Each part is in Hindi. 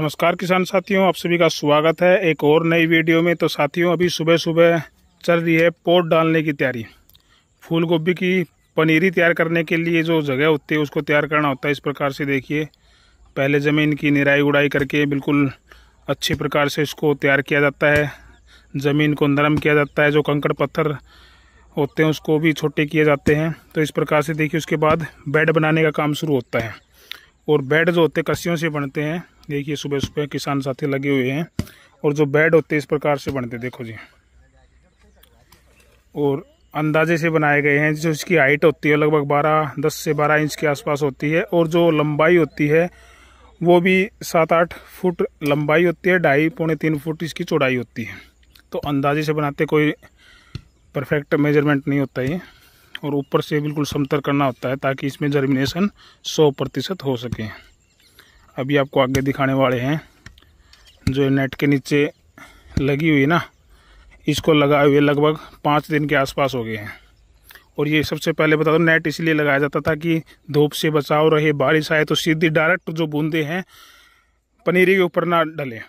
नमस्कार किसान साथियों आप सभी का स्वागत है एक और नई वीडियो में तो साथियों अभी सुबह सुबह चल रही है पोट डालने की तैयारी फूल गोभी की पनीरी तैयार करने के लिए जो जगह होती है उसको तैयार करना होता है इस प्रकार से देखिए पहले ज़मीन की निराई उड़ाई करके बिल्कुल अच्छे प्रकार से इसको तैयार किया जाता है ज़मीन को नरम किया जाता है जो कंकड़ पत्थर होते हैं उसको भी छोटे किए जाते हैं तो इस प्रकार से देखिए उसके बाद बेड बनाने का काम शुरू होता है और बेड जो होते हैं कस्सियों से बनते हैं देखिए सुबह सुबह किसान साथी लगे हुए हैं और जो बेड होते हैं इस प्रकार से बनते देखो जी और अंदाजे से बनाए गए हैं जो इसकी हाइट होती है लगभग 12 10 से 12 इंच के आसपास होती है और जो लंबाई होती है वो भी सात आठ फुट लंबाई होती है ढाई पौने तीन फुट इसकी चौड़ाई होती है तो अंदाजे से बनाते कोई परफेक्ट मेजरमेंट नहीं होता ये और ऊपर से बिल्कुल समतर करना होता है ताकि इसमें जर्मिनेशन सौ प्रतिशत हो सके अभी आपको आगे दिखाने वाले हैं जो नेट के नीचे लगी हुई ना इसको लगाए हुए लगभग पाँच दिन के आसपास हो गए हैं और ये सबसे पहले बता दो नेट इसलिए लगाया जाता था कि धूप से बचाव रहे बारिश आए तो सीधी डायरेक्ट जो बूंदे हैं पनीरी के ऊपर ना डले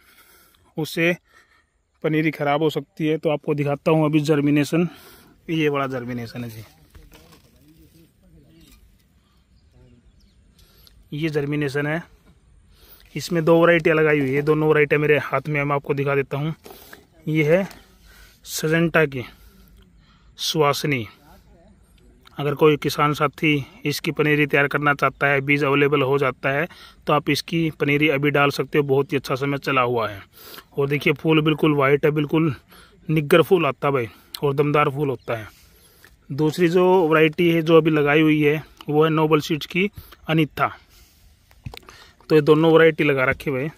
उससे पनीरी ख़राब हो सकती है तो आपको दिखाता हूँ अभी जर्मिनेशन ये बड़ा जर्मिनेशन है जी ये जर्मिनेशन है इसमें दो वराइटियाँ लगाई हुई है दोनों वराइटियाँ मेरे हाथ में मैं आपको दिखा देता हूँ ये है सजेंटा की सुहासनी अगर कोई किसान साथी इसकी पनीरी तैयार करना चाहता है बीज अवेलेबल हो जाता है तो आप इसकी पनीरी अभी डाल सकते हो बहुत ही अच्छा समय चला हुआ है और देखिए फूल बिल्कुल वाइट है बिल्कुल निग्गर फूल आता है भाई और दमदार फूल होता है दूसरी जो वैरायटी है जो अभी लगाई हुई है वो है नोबल सीड्स की अनिथा तो ये दोनों वैरायटी लगा रखी हुए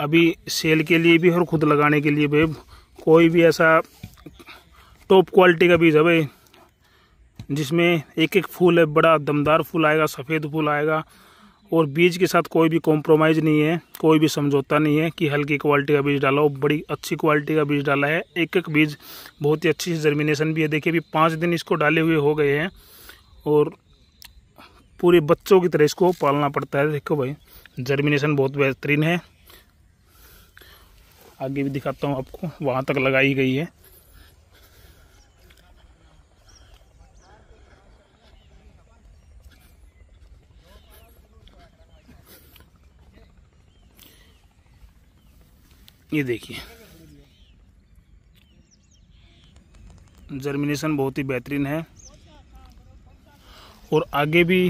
अभी सेल के लिए भी और खुद लगाने के लिए भी कोई भी ऐसा टॉप क्वालिटी का बीज है भाई जिसमें एक एक फूल है बड़ा दमदार फूल आएगा सफ़ेद फूल आएगा और बीज के साथ कोई भी कॉम्प्रोमाइज़ नहीं है कोई भी समझौता नहीं है कि हल्की क्वालिटी का बीज डालो बड़ी अच्छी क्वालिटी का बीज डाला है एक एक बीज बहुत ही अच्छी जर्मिनेशन भी है देखिए अभी पाँच दिन इसको डाले हुए हो गए हैं और पूरे बच्चों की तरह इसको पालना पड़ता है देखो भाई जर्मिनेशन बहुत बेहतरीन है आगे भी दिखाता हूँ आपको वहाँ तक लगाई गई है ये देखिए जर्मिनेशन बहुत ही बेहतरीन है और आगे भी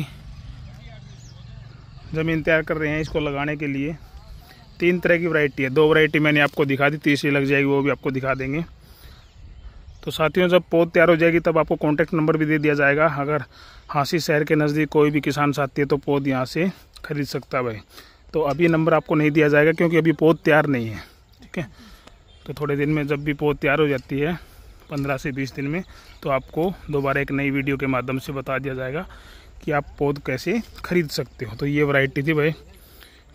ज़मीन तैयार कर रहे हैं इसको लगाने के लिए तीन तरह की वैरायटी है दो वैरायटी मैंने आपको दिखा दी तीसरी लग जाएगी वो भी आपको दिखा देंगे तो साथियों जब पौध तैयार हो जाएगी तब आपको कॉन्टैक्ट नंबर भी दे दिया जाएगा अगर हाँसी शहर के नज़दीक कोई भी किसान साथी है तो पौध यहाँ से खरीद सकता है तो अभी नंबर आपको नहीं दिया जाएगा क्योंकि अभी पौध तैयार नहीं है ठीक है तो थोड़े दिन में जब भी पौध तैयार हो जाती है पंद्रह से बीस दिन में तो आपको दोबारा एक नई वीडियो के माध्यम से बता दिया जाएगा कि आप पौध कैसे खरीद सकते हो तो ये वैरायटी थी भाई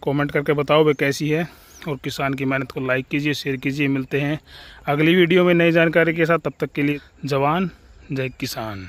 कमेंट करके बताओ भाई कैसी है और किसान की मेहनत को लाइक कीजिए शेयर कीजिए मिलते हैं अगली वीडियो में नई जानकारी के साथ तब तक के लिए जवान जय किसान